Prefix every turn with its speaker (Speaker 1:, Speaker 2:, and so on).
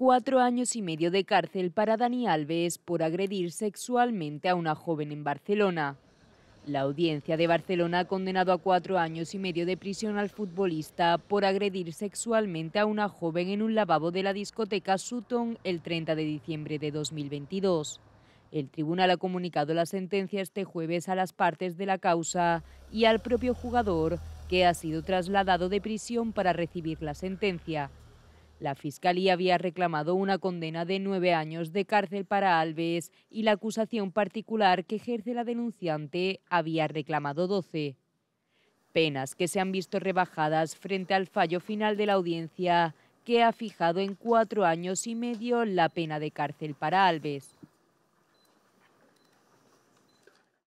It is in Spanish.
Speaker 1: cuatro años y medio de cárcel para Dani Alves por agredir sexualmente a una joven en Barcelona. La audiencia de Barcelona ha condenado a cuatro años y medio de prisión al futbolista por agredir sexualmente a una joven en un lavabo de la discoteca Sutton el 30 de diciembre de 2022. El tribunal ha comunicado la sentencia este jueves a las partes de la causa y al propio jugador, que ha sido trasladado de prisión para recibir la sentencia. La Fiscalía había reclamado una condena de nueve años de cárcel para Alves y la acusación particular que ejerce la denunciante había reclamado doce. Penas que se han visto rebajadas frente al fallo final de la audiencia que ha fijado en cuatro años y medio la pena de cárcel para Alves.